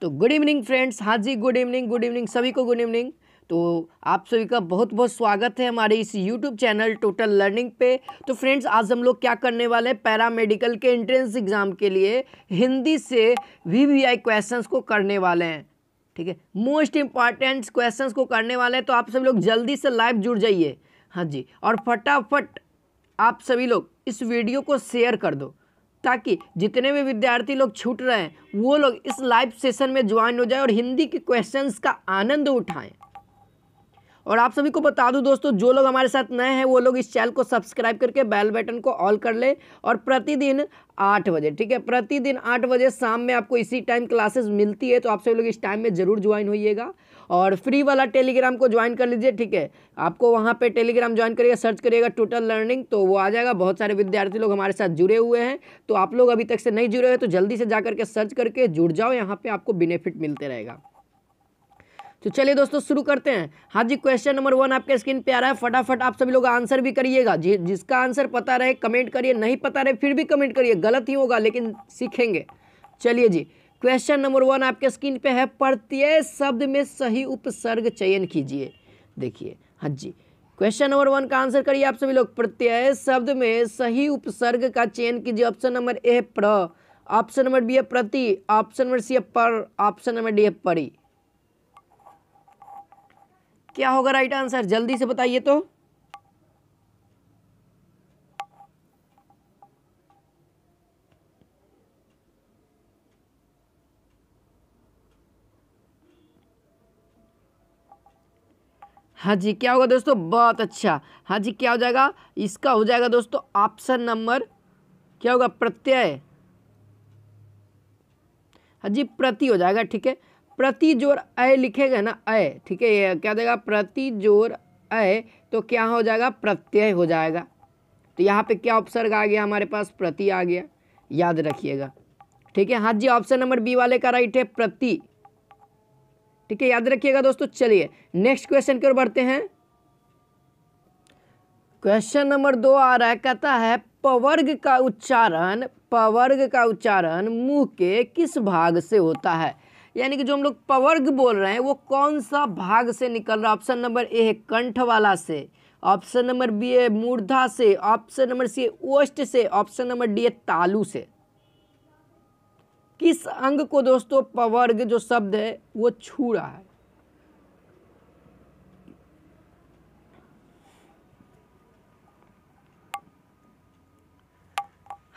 तो good evening friends हाँ जी गुड इवनिंग गुड इवनिंग सभी को गुड इवनिंग तो आप सभी का बहुत बहुत स्वागत है हमारे इस YouTube चैनल टोटल लर्निंग पे तो फ्रेंड्स आज हम लोग क्या करने वाले हैं पैरामेडिकल के एंट्रेंस एग्ज़ाम के लिए हिंदी से वी वी आई क्वेश्चंस को करने वाले हैं ठीक है मोस्ट इम्पॉर्टेंट क्वेश्चंस को करने वाले हैं तो आप सभी लोग जल्दी से लाइव जुड़ जाइए हाँ जी और फटाफट आप सभी लोग इस वीडियो को शेयर कर दो ताकि जितने भी विद्यार्थी लोग छूट रहे हैं वो लोग इस लाइव सेशन में ज्वाइन हो जाए और हिंदी के क्वेश्चंस का आनंद उठाएं और आप सभी को बता दूं दोस्तों जो लोग हमारे साथ नए हैं वो लोग इस चैनल को सब्सक्राइब करके बेल बटन को ऑल कर ले और प्रतिदिन आठ बजे ठीक है प्रतिदिन आठ बजे शाम में आपको इसी टाइम क्लासेस मिलती है तो आप सभी लोग इस टाइम में ज़रूर ज्वाइन होइएगा और फ्री वाला टेलीग्राम को ज्वाइन कर लीजिए ठीक है आपको वहाँ पे टेलीग्राम ज्वाइन करिएगा सर्च करिएगा टोटल लर्निंग तो वो आ जाएगा बहुत सारे विद्यार्थी लोग हमारे साथ जुड़े हुए हैं तो आप लोग अभी तक से नहीं जुड़े हुए तो जल्दी से जा करके सर्च करके जुड़ जाओ यहाँ पर आपको बेनिफिट मिलते रहेगा तो चलिए दोस्तों शुरू करते हैं हाँ जी क्वेश्चन नंबर वन आपके स्क्रीन पे आ रहा है फटाफट आप सभी लोग आंसर भी करिएगा जि, जिसका आंसर पता रहे कमेंट करिए नहीं पता रहे फिर भी कमेंट करिए गलत ही होगा लेकिन सीखेंगे चलिए जी क्वेश्चन नंबर वन आपके स्क्रीन पे है प्रत्यय शब्द में सही उपसर्ग चयन कीजिए देखिए हाँ जी क्वेश्चन नंबर वन का आंसर करिए आप सभी लोग प्रत्यय शब्द में सही उपसर्ग का चयन कीजिए ऑप्शन नंबर ए प्र ऑप्शन नंबर बी है प्रति ऑप्शन नंबर सी है पर ऑप्शन नंबर डी है परी क्या होगा राइट आंसर जल्दी से बताइए तो हाँ जी क्या होगा दोस्तों बहुत अच्छा हाँ जी क्या हो जाएगा इसका हो जाएगा दोस्तों ऑप्शन नंबर क्या होगा प्रत्यय हाँ जी प्रति हो जाएगा ठीक है प्रति जोर अय लिखेगा ना अय ठीक है ये क्या देगा प्रति जोर अय तो क्या हो जाएगा प्रत्यय हो जाएगा तो यहाँ पे क्या उपसर्ग आ गया हमारे पास प्रति आ गया याद रखिएगा ठीक है हाँ जी ऑप्शन नंबर बी वाले का राइट है प्रति ठीक है याद रखिएगा दोस्तों चलिए नेक्स्ट क्वेश्चन की ओर बढ़ते हैं क्वेश्चन नंबर दो आ रहा है कहता है पवर्ग का उच्चारण पवर्ग का उच्चारण मुंह के किस भाग से होता है यानी कि जो हम लोग पवर्ग बोल रहे हैं वो कौन सा भाग से निकल रहा है ऑप्शन नंबर ए है कंठ वाला से ऑप्शन नंबर बी है मूर्धा से ऑप्शन नंबर सी है ओष्ट से ऑप्शन नंबर डी है तालू से किस अंग को दोस्तों पवर्ग जो शब्द है वो छू रहा है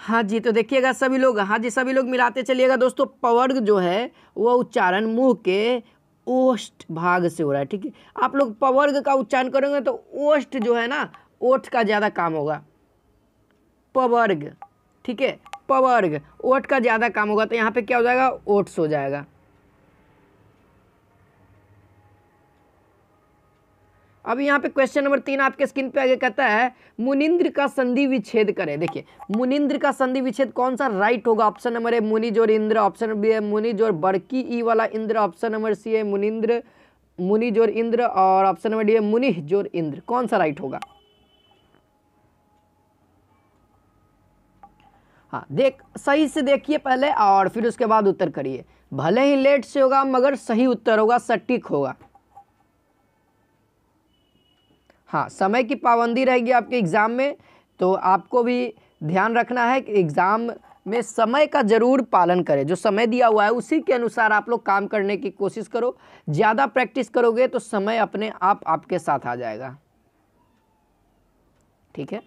हाँ जी तो देखिएगा सभी लोग हाँ जी सभी लोग मिलाते चलिएगा दोस्तों पवर्ग जो है वह उच्चारण मुंह के ओष्ठ भाग से हो रहा है ठीक है आप लोग पवर्ग का उच्चारण करेंगे तो ओष्ठ जो है ना ओठ का ज़्यादा काम होगा पवर्ग ठीक है पवर्ग ओट का ज़्यादा काम होगा तो यहाँ पे क्या हो जाएगा ओट्स हो जाएगा अब यहाँ पे क्वेश्चन नंबर तीन आपके स्क्रीन पे आगे कहता है मुनिंद्र का संधि विच्छेद करें देखिए मुनिंद्र का संधि विच्छेद कौन सा राइट होगा ऑप्शन नंबर ए मुनिजोर इंद्र ऑप्शन बी है मुनिज बड़की ई e वाला इंद्र ऑप्शन नंबर सी है मुनिंद्र मुनिजोर इंद्र और ऑप्शन नंबर डी है मुनि जोर इंद्र कौन सा राइट होगा हाँ देख सही से देखिए पहले और फिर उसके बाद उत्तर करिए भले ही लेट से होगा मगर सही उत्तर होगा सटीक होगा हाँ समय की पाबंदी रहेगी आपके एग्ज़ाम में तो आपको भी ध्यान रखना है कि एग्ज़ाम में समय का ज़रूर पालन करें जो समय दिया हुआ है उसी के अनुसार आप लोग काम करने की कोशिश करो ज़्यादा प्रैक्टिस करोगे तो समय अपने आप आपके साथ आ जाएगा ठीक है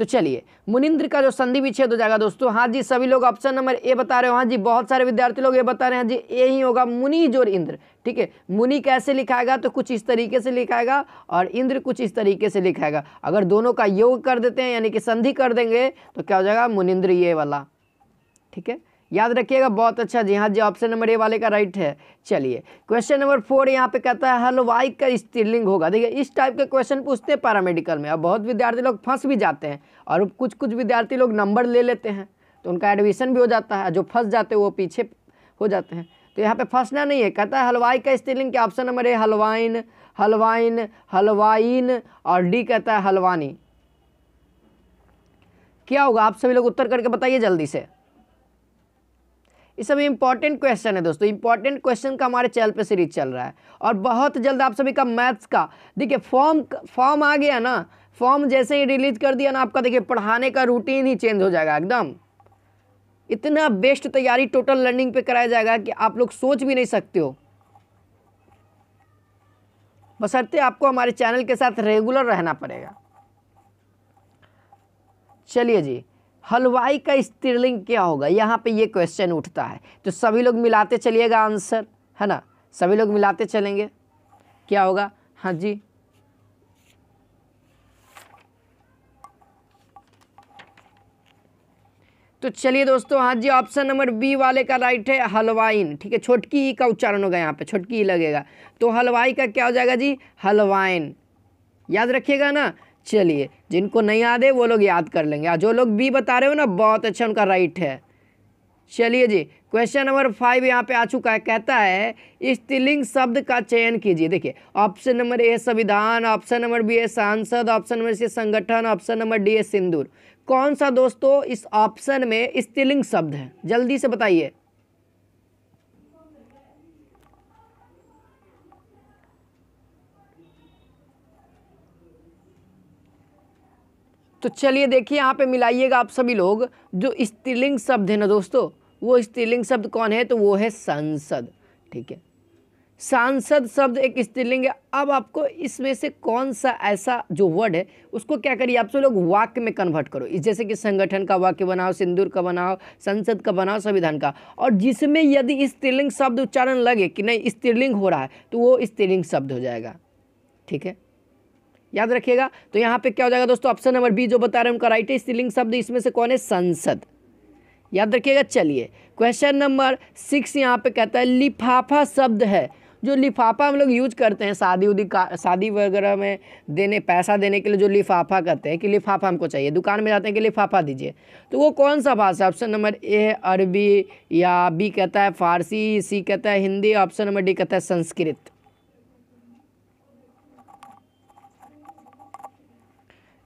तो चलिए मुनिंद्र का जो संधि विच्छेद हो तो जाएगा दोस्तों हाँ जी सभी लोग ऑप्शन नंबर ए बता रहे हो हाँ जी बहुत सारे विद्यार्थी लोग ये बता रहे हैं हाँ जी ए ही होगा मुनि जोर इंद्र ठीक है मुनि कैसे लिखाएगा तो कुछ इस तरीके से लिखाएगा और इंद्र कुछ इस तरीके से लिखाएगा अगर दोनों का योग कर देते हैं यानी कि संधि कर देंगे तो क्या हो जाएगा मुनिंद्र ये वाला ठीक है याद रखिएगा बहुत अच्छा जी हाँ जी ऑप्शन नंबर ए वाले का राइट है चलिए क्वेश्चन नंबर फोर यहाँ पे कहता है हलवाई का स्त्रीलिंग होगा देखिए इस टाइप के क्वेश्चन पूछते हैं पैरामेडिकल में और बहुत विद्यार्थी लोग फंस भी जाते हैं और कुछ कुछ विद्यार्थी लोग नंबर ले लेते हैं तो उनका एडमिशन भी हो जाता है जो फंस जाते हैं वो पीछे हो जाते हैं तो यहाँ पे फंसना नहीं है कहता है हलवाई का स्त्रीलिंग क्या ऑप्शन नंबर ए हलवाइन हलवाइन हलवाइन और डी कहता है हलवानी क्या होगा आप सभी लोग उत्तर करके बताइए जल्दी से ये सब इंपॉर्टेंट क्वेश्चन है दोस्तों इंपॉर्टेंट क्वेश्चन का हमारे चैनल पे सीरीज चल रहा है और बहुत जल्द आप सभी का मैथ्स का देखिए फॉर्म फॉर्म आ गया ना फॉर्म जैसे ही रिलीज कर दिया ना आपका देखिए पढ़ाने का रूटीन ही चेंज हो जाएगा एकदम इतना बेस्ट तैयारी टोटल लर्निंग पे कराया जाएगा कि आप लोग सोच भी नहीं सकते हो बसरते आपको हमारे चैनल के साथ रेगुलर रहना पड़ेगा चलिए जी हलवाई का स्त्रीलिंग क्या होगा यहाँ पे ये क्वेश्चन उठता है तो सभी लोग मिलाते चलिएगा आंसर है ना सभी लोग मिलाते चलेंगे क्या होगा हाँ जी तो चलिए दोस्तों हाँ जी ऑप्शन नंबर बी वाले का राइट है हलवाइन ठीक है छोटकी ई का उच्चारण होगा यहाँ पे छोटकी ई लगेगा तो हलवाई का क्या हो जाएगा जी हलवाइन याद रखिएगा ना चलिए जिनको नहीं याद है वो लोग याद कर लेंगे जो लोग बी बता रहे हो ना बहुत अच्छा उनका राइट है चलिए जी क्वेश्चन नंबर फाइव यहाँ पे आ चुका है कहता है स्त्रीलिंग शब्द का चयन कीजिए देखिए ऑप्शन नंबर ए संविधान ऑप्शन नंबर बी ए सांसद ऑप्शन नंबर सी संगठन ऑप्शन नंबर डी है सिंदूर कौन सा दोस्तों इस ऑप्शन में स्त्रीलिंग शब्द है जल्दी से बताइए तो चलिए देखिए यहाँ पे मिलाइएगा आप सभी लोग जो स्त्रीलिंग शब्द है ना दोस्तों वो स्त्रीलिंग शब्द कौन है तो वो है सांसद ठीक है सांसद शब्द एक स्त्रीलिंग है अब आपको इसमें से कौन सा ऐसा जो वर्ड है उसको क्या करिए आप सब लोग वाक्य में कन्वर्ट करो इस जैसे कि संगठन का वाक्य बनाओ सिंदूर का बनाओ संसद का बनाओ संविधान का और जिसमें यदि स्त्रीलिंग शब्द उच्चारण लगे कि नहीं स्त्रीलिंग हो रहा है तो वो स्त्रीलिंग शब्द हो जाएगा ठीक है याद रखिएगा तो यहाँ पे क्या हो जाएगा दोस्तों ऑप्शन नंबर बी जो बता रहे हैं उनका राइट है स्त्रीलिंग शब्द इसमें से कौन है संसद याद रखिएगा चलिए क्वेश्चन नंबर सिक्स यहाँ पे कहता है लिफाफा शब्द है जो लिफाफा हम लोग यूज करते हैं शादी उदी का शादी वगैरह में देने पैसा देने के लिए जो लिफाफा कहते हैं कि लिफाफा हमको चाहिए दुकान में जाते हैं कि लिफाफा दीजिए तो वो कौन सा भाषा ऑप्शन नंबर ए है अरबी या बी कहता है फारसी सी कहता है हिंदी ऑप्शन नंबर डी कहता है संस्कृत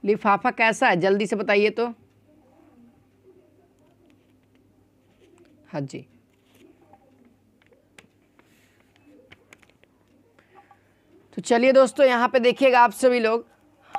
लिफाफा कैसा है जल्दी से बताइए तो हाँ जी तो चलिए दोस्तों यहाँ पे देखिएगा आप सभी लोग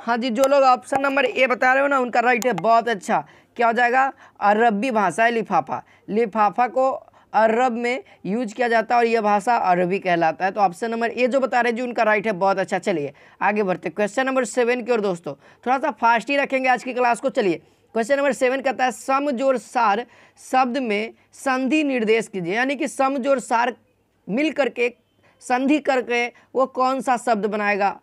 हाँ जी जो लोग ऑप्शन नंबर ए बता रहे हो ना उनका राइट है बहुत अच्छा क्या हो जाएगा अरबी भाषा है लिफाफा लिफाफा को अरब में यूज किया जाता है और यह भाषा अरबी कहलाता है तो ऑप्शन नंबर ए जो बता रहे जी उनका राइट है बहुत अच्छा चलिए आगे बढ़ते क्वेश्चन नंबर सेवन की ओर दोस्तों थोड़ा सा फास्ट ही रखेंगे आज की क्लास को चलिए क्वेश्चन नंबर सेवन कहता है समजोर सार शब्द में संधि निर्देश कीजिए यानी कि समजोर सार मिल करके संधि करके वो कौन सा शब्द बनाएगा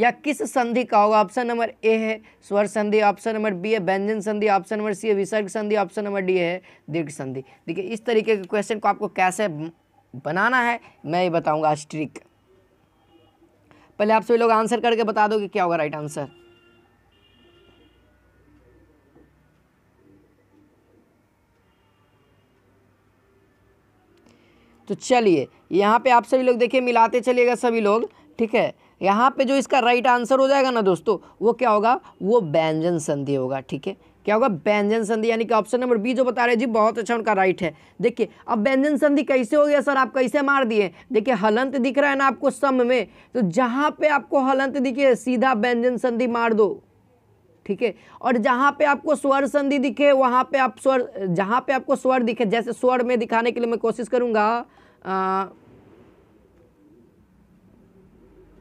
या किस संधि का होगा ऑप्शन नंबर ए है स्वर संधि ऑप्शन नंबर बी है व्यंजन संधि ऑप्शन नंबर सी है विसर्ग संधि ऑप्शन नंबर डी है दीर्घ संधि देखिए इस तरीके के क्वेश्चन को आपको कैसे बनाना है मैं ये बताऊंगा स्ट्रिक पहले आप सभी लोग आंसर करके बता दो कि क्या होगा राइट आंसर तो चलिए यहाँ पे आप सभी लोग देखिए मिलाते चलिएगा सभी लोग ठीक है यहाँ पे जो इसका राइट आंसर हो जाएगा ना दोस्तों वो क्या होगा वो व्यंजन संधि होगा ठीक है क्या होगा व्यंजन संधि यानी कि ऑप्शन नंबर बी जो बता रहे जी बहुत अच्छा उनका राइट है देखिए अब व्यंजन संधि कैसे हो गया सर आप कैसे मार दिए देखिए हलंत दिख रहा है ना आपको सम में तो जहाँ पे आपको हलंत दिखे सीधा व्यंजन संधि मार दो ठीक है और जहाँ पे आपको स्वर संधि दिखे वहाँ पे आप स्वर जहाँ पे आपको स्वर दिखे जैसे स्वर में दिखाने के लिए मैं कोशिश करूँगा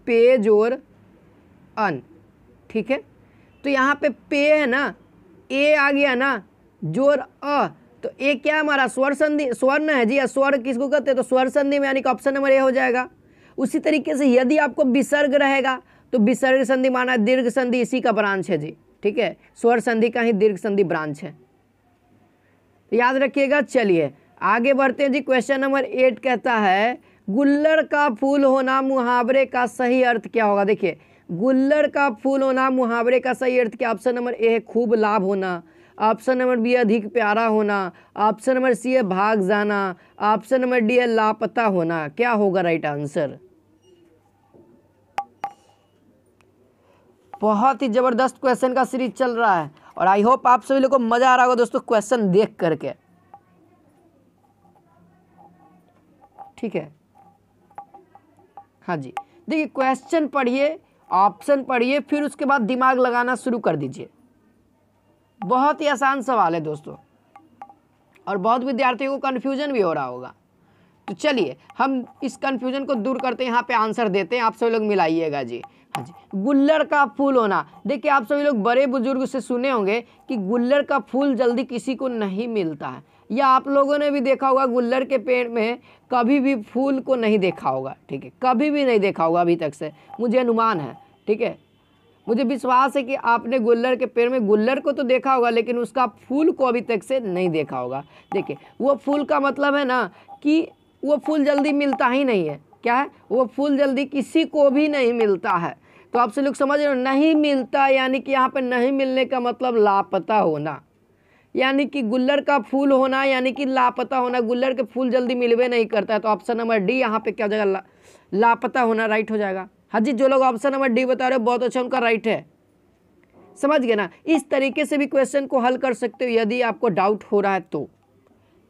पेज और अन ठीक है तो यहाँ पे पे है ना ए आ गया ना जोर अ तो ए क्या हमारा स्वर संधि स्वर्ण है जी स्वर किसको कहते हैं तो स्वर संधि में यानी कि ऑप्शन नंबर ए हो जाएगा उसी तरीके से यदि आपको विसर्ग रहेगा तो विसर्ग संधि माना दीर्घ संधि इसी का ब्रांच है जी ठीक है स्वर संधि का ही दीर्घ संधि ब्रांच है तो याद रखिएगा चलिए आगे बढ़ते हैं जी क्वेश्चन नंबर एट कहता है गुल्लर का फूल होना मुहावरे का सही अर्थ क्या होगा देखिए गुल्लर का फूल होना मुहावरे का सही अर्थ क्या ऑप्शन नंबर ए है खूब लाभ होना ऑप्शन नंबर बी अधिक प्यारा होना ऑप्शन नंबर सी है भाग जाना ऑप्शन नंबर डी है लापता होना क्या होगा राइट आंसर बहुत ही ज़बरदस्त क्वेश्चन का सीरीज चल रहा है और आई होप आप सभी लोगों को मज़ा आ रहा होगा दोस्तों क्वेश्चन देख करके ठीक है हाँ जी देखिए क्वेश्चन पढ़िए ऑप्शन पढ़िए फिर उसके बाद दिमाग लगाना शुरू कर दीजिए बहुत ही आसान सवाल है दोस्तों और बहुत विद्यार्थियों को कन्फ्यूजन भी हो रहा होगा तो चलिए हम इस कन्फ्यूजन को दूर करते हैं यहाँ पे आंसर देते हैं आप सब लोग मिलाइएगा जी हाँ गुल्लर का फूल होना देखिए आप सभी लोग बड़े बुजुर्ग से सुने होंगे कि गुल्लर का फूल जल्दी किसी को नहीं मिलता है या आप लोगों ने भी देखा होगा गुल्लर के पेड़ में कभी भी फूल को नहीं देखा होगा ठीक है कभी भी नहीं देखा होगा अभी तक से मुझे अनुमान है ठीक है मुझे विश्वास है कि आपने गुल्लर के पेड़ में गुल्लर को तो देखा होगा लेकिन उसका फूल को अभी तक से नहीं देखा होगा देखिए वो फूल का मतलब है ना कि वो फूल जल्दी मिलता ही नहीं है क्या है वो फूल जल्दी किसी को भी नहीं मिलता है तो आपसे लोग समझ रहे हो नहीं मिलता यानी कि यहाँ पर नहीं मिलने का मतलब लापता होना यानी कि गुल्लर का फूल होना यानी कि लापता होना गुल्लर के फूल जल्दी मिलवे नहीं करता है तो ऑप्शन नंबर डी यहाँ पे क्या हो जाएगा ला, लापता होना राइट हो जाएगा हाँ जी जो लोग ऑप्शन नंबर डी बता रहे हो बहुत अच्छा उनका राइट है समझ गए ना इस तरीके से भी क्वेश्चन को हल कर सकते हो यदि आपको डाउट हो रहा है तो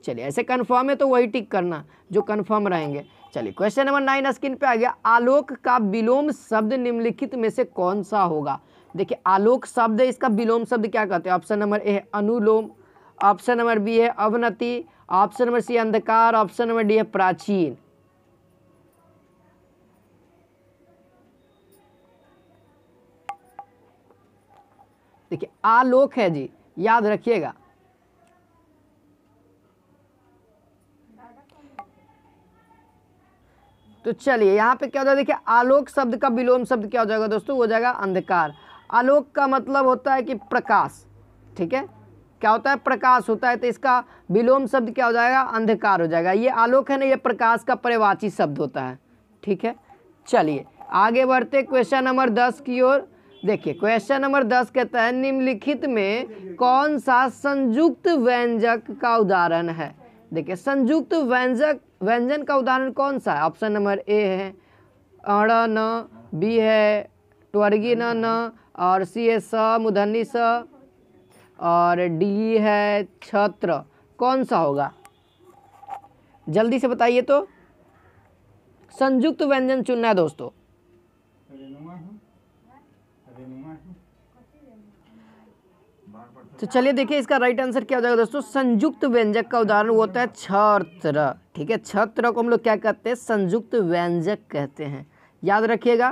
चलिए ऐसे कन्फर्म है तो वही टिक करना जो कन्फर्म रहेंगे चलिए क्वेश्चन नंबर नाइन स्क्रीन पे आ गया आलोक का विलोम शब्द निम्नलिखित में से कौन सा होगा देखिए आलोक शब्द इसका विलोम शब्द क्या कहते हैं ऑप्शन नंबर ए है अनुलोम ऑप्शन नंबर बी है अवनति ऑप्शन नंबर सी अंधकार ऑप्शन नंबर डी है प्राचीन देखिए आलोक है जी याद रखिएगा तो चलिए यहाँ पे क्या हो जाएगा देखिए आलोक शब्द का विलोम शब्द क्या हो जाएगा दोस्तों हो जाएगा अंधकार आलोक का मतलब होता है कि प्रकाश ठीक है क्या होता है प्रकाश होता है तो इसका विलोम शब्द क्या हो जाएगा अंधकार हो जाएगा ये आलोक है ना ये प्रकाश का परिवाची शब्द होता है ठीक है चलिए आगे बढ़ते क्वेश्चन नंबर दस की ओर देखिए क्वेश्चन नंबर दस कहता है निम्नलिखित में कौन सा संयुक्त व्यंजक का उदाहरण है देखिए संयुक्त व्यंजक व्यंजन का उदाहरण कौन सा है ऑप्शन नंबर ए है अड़ न बी है ट्वर्गी न न और सी है स मुधनी स और डी है छत्र कौन सा होगा जल्दी से बताइए तो संयुक्त व्यंजन चुनना है दोस्तों तो चलिए देखिए इसका राइट आंसर क्या हो जाएगा दोस्तों संयुक्त व्यंजक का उदाहरण वो होता है छत्र ठीक है छत्र को हम लोग क्या कहते हैं संयुक्त व्यंजक कहते हैं याद रखिएगा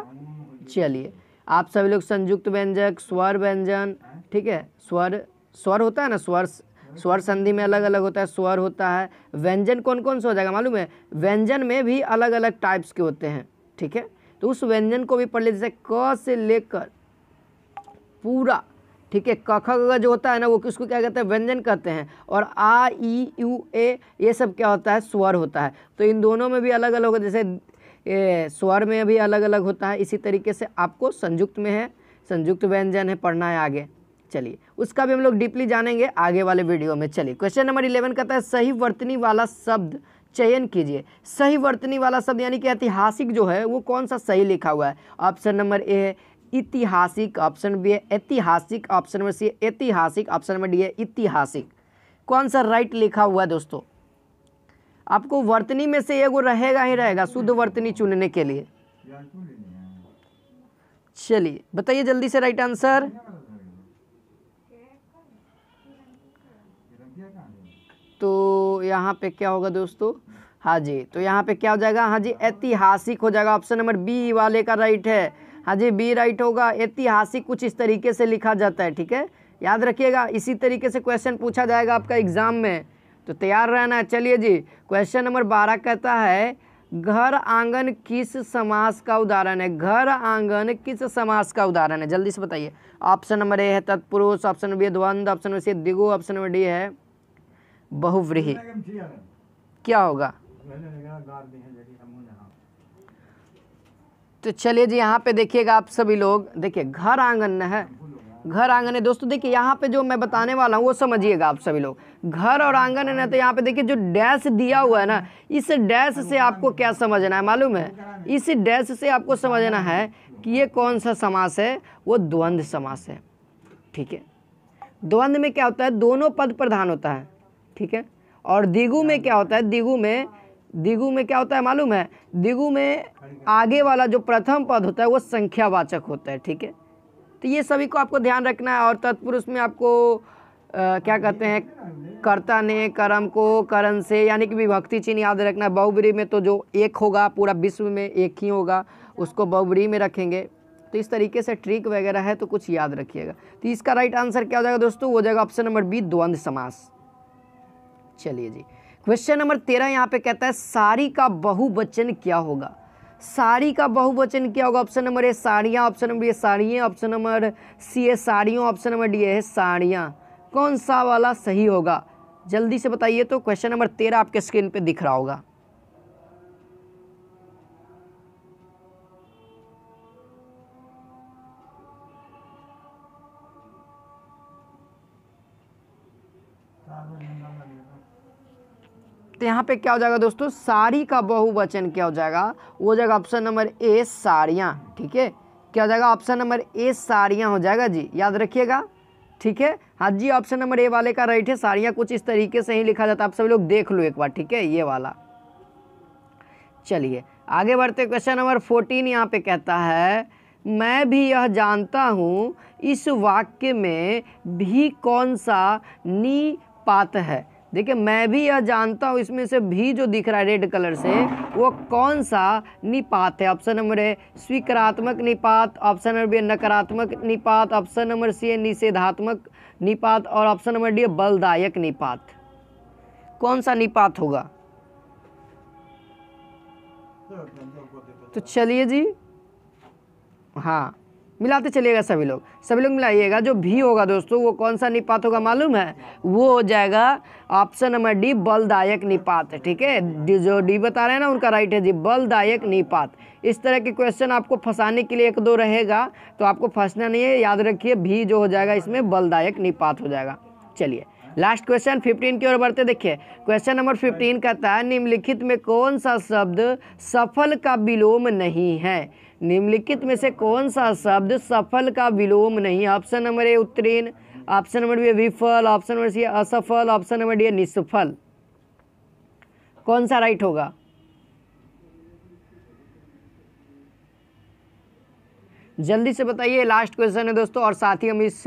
चलिए आप सभी लोग संयुक्त व्यंजक स्वर व्यंजन ठीक है स्वर स्वर होता है ना स्वर स्वर संधि में अलग अलग होता है स्वर होता है व्यंजन कौन कौन सा हो जाएगा मालूम है व्यंजन में भी अलग अलग टाइप्स के होते हैं ठीक है तो उस व्यंजन को भी पढ़ लीजिए क से लेकर पूरा ठीक है कख जो होता है ना वो किसको क्या कहते हैं व्यंजन कहते हैं और आ ई यू ए ये सब क्या होता है स्वर होता है तो इन दोनों में भी अलग अलग होता है जैसे स्वर में भी अलग अलग होता है इसी तरीके से आपको संयुक्त में है संयुक्त व्यंजन है पढ़ना है आगे चलिए उसका भी हम लोग डीपली जानेंगे आगे वाले वीडियो में चलिए क्वेश्चन नंबर इलेवन कहता है सही वर्तनी वाला शब्द चयन कीजिए सही वर्तनी वाला शब्द यानी कि ऐतिहासिक जो है वो कौन सा सही लिखा हुआ है ऑप्शन नंबर ए है ऐतिहासिक ऑप्शन बी है ऐतिहासिक ऑप्शन में सी ऐतिहासिक ऑप्शन में डी है ऐतिहासिक कौन सा राइट लिखा हुआ है दोस्तों आपको वर्तनी में से एगो रहेगा ही रहेगा शुद्ध वर्तनी चुनने के लिए चलिए बताइए जल्दी से राइट आंसर तो यहाँ पे क्या होगा दोस्तों हाँ जी तो यहाँ पे क्या हो जाएगा हाँ जी ऐतिहासिक हो जाएगा ऑप्शन नंबर बी वाले का राइट है हाँ जी बी राइट होगा ऐतिहासिक कुछ इस तरीके से लिखा जाता है ठीक है याद रखिएगा इसी तरीके से क्वेश्चन पूछा जाएगा आपका एग्ज़ाम में तो तैयार रहना है चलिए जी क्वेश्चन नंबर बारह कहता है घर आंगन किस समास का उदाहरण है घर आंगन किस समास का उदाहरण है जल्दी से बताइए ऑप्शन नंबर ए है तत्पुरुष ऑप्शन नंबर बी द्वंद ऑप्शन नंबर सी दिगो ऑप्शन नंबर डी है बहुव्रीही क्या होगा तो चलिए जी यहाँ पे देखिएगा आप सभी लोग देखिए घर आंगन है घर आंगन है दोस्तों देखिए यहाँ पे जो मैं बताने वाला हूँ वो समझिएगा आप सभी लोग घर और आंगन है ना तो यहाँ पे देखिए जो डैश दिया हुआ है ना इस डैश से आपको क्या समझना है मालूम है इस डैश से आपको समझना है कि ये कौन सा समास है वो द्वंद्व समास है ठीक है द्वंद्व में क्या होता है दोनों पद प्रधान होता है ठीक है और दिगु में क्या होता है दिगु में दिगु में क्या होता है मालूम है दिगु में आगे वाला जो प्रथम पद होता है वो संख्यावाचक होता है ठीक है तो ये सभी को आपको ध्यान रखना है और तत्पुरुष में आपको आ, क्या कहते हैं कर्ता ने कर्म को करण से यानी कि विभक्ति चिन्ह याद रखना है बहुबरी में तो जो एक होगा पूरा विश्व में एक ही होगा उसको बहुबरी में रखेंगे तो इस तरीके से ट्रिक वगैरह है तो कुछ याद रखिएगा तो इसका राइट आंसर क्या हो जाएगा दोस्तों वो जाएगा ऑप्शन नंबर बी द्वंद्व समास चलिए जी क्वेश्चन नंबर तेरह यहाँ पे कहता है सारी का बहुवचन क्या होगा साड़ी का बहुवचन क्या होगा ऑप्शन नंबर ए साड़ियाँ ऑप्शन नंबर ए साड़ियाँ ऑप्शन नंबर सी ए साड़ियों ऑप्शन नंबर डी है साड़ियाँ कौन सा वाला सही होगा जल्दी से बताइए तो क्वेश्चन नंबर तेरह आपके स्क्रीन पे दिख रहा होगा तो यहाँ पे क्या हो जाएगा दोस्तों सारी का बहुवचन क्या हो जाएगा वो हो जाएगा ऑप्शन नंबर ए सारियाँ ठीक है क्या हो जाएगा ऑप्शन नंबर ए सारियाँ हो जाएगा जी याद रखिएगा ठीक है हाँ जी ऑप्शन नंबर ए वाले का राइट है सारियाँ कुछ इस तरीके से ही लिखा जाता है आप सभी लोग देख लो एक बार ठीक है ये वाला चलिए आगे बढ़ते क्वेश्चन नंबर फोर्टीन यहाँ पे कहता है मैं भी यह जानता हूँ इस वाक्य में भी कौन सा नी पात है देखिए मैं भी यह जानता हूँ इसमें से भी जो दिख रहा है रेड कलर से वो कौन सा निपात है ऑप्शन नंबर ए स्वीकारात्मक निपात ऑप्शन नंबर बी नकारात्मक निपात ऑप्शन नंबर सी है निषेधात्मक निपात और ऑप्शन नंबर डी बलदायक निपात कौन सा निपात होगा तो चलिए जी हाँ मिलाते चलिएगा सभी लोग सभी लोग मिलाइएगा जो भी होगा दोस्तों वो कौन सा निपात होगा मालूम है वो हो जाएगा ऑप्शन नंबर डी बलदायक निपात ठीक है जो डी बता रहे हैं ना उनका राइट है जी बलदायक निपात इस तरह के क्वेश्चन आपको फंसाने के लिए एक दो रहेगा तो आपको फंसना नहीं है याद रखिए भी जो हो जाएगा इसमें बलदायक निपात हो जाएगा चलिए लास्ट क्वेश्चन 15 की ओर बढ़ते देखिए क्वेश्चन नंबर 15 कहता है निम्नलिखित में कौन सा शब्द सफल का विलोम नहीं है निम्नलिखित में से कौन सा शब्द सफल का विलोम नहीं ऑप्शन नंबर ए उत्तीर्ण ऑप्शन नंबर बी विफल ऑप्शन नंबर सी असफल ऑप्शन नंबर डी निष्फल कौन सा राइट होगा जल्दी से बताइए लास्ट क्वेश्चन है दोस्तों और साथ ही हम इस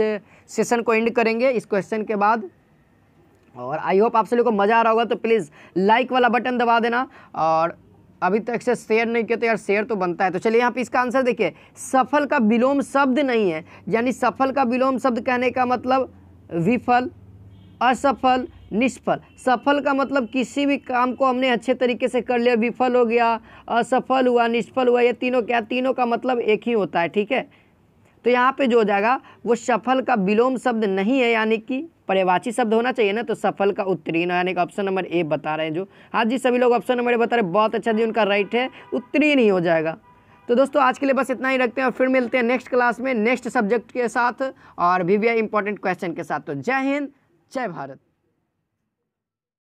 सेशन को एंड करेंगे इस क्वेश्चन के बाद और आई होप आप सभी को मज़ा आ रहा होगा तो प्लीज़ लाइक वाला बटन दबा देना और अभी तक से शेयर नहीं किया तो यार शेयर तो बनता है तो चलिए यहाँ पे इसका आंसर देखिए सफल का विलोम शब्द नहीं है यानी सफल का विलोम शब्द कहने का मतलब विफल असफल निष्फल सफल का मतलब किसी भी काम को हमने अच्छे तरीके से कर लिया विफल हो गया असफल हुआ निष्फल हुआ ये तीनों क्या तीनों का मतलब एक ही होता है ठीक है तो यहाँ पे जो हो जाएगा वो सफल का विलोम शब्द नहीं है यानी कि पर्यवाची शब्द होना चाहिए ना तो सफल का उत्तीर्ण यानी कि ऑप्शन नंबर ए बता रहे हैं जो हाँ जी सभी लोग ऑप्शन नंबर ए बता रहे हैं बहुत अच्छा जी उनका राइट है उत्तीर्ण ही हो जाएगा तो दोस्तों आज के लिए बस इतना ही रखते हैं और फिर मिलते हैं नेक्स्ट क्लास में नेक्स्ट सब्जेक्ट के साथ और भी भी इंपॉर्टेंट क्वेश्चन के साथ तो जय हिंद जय भारत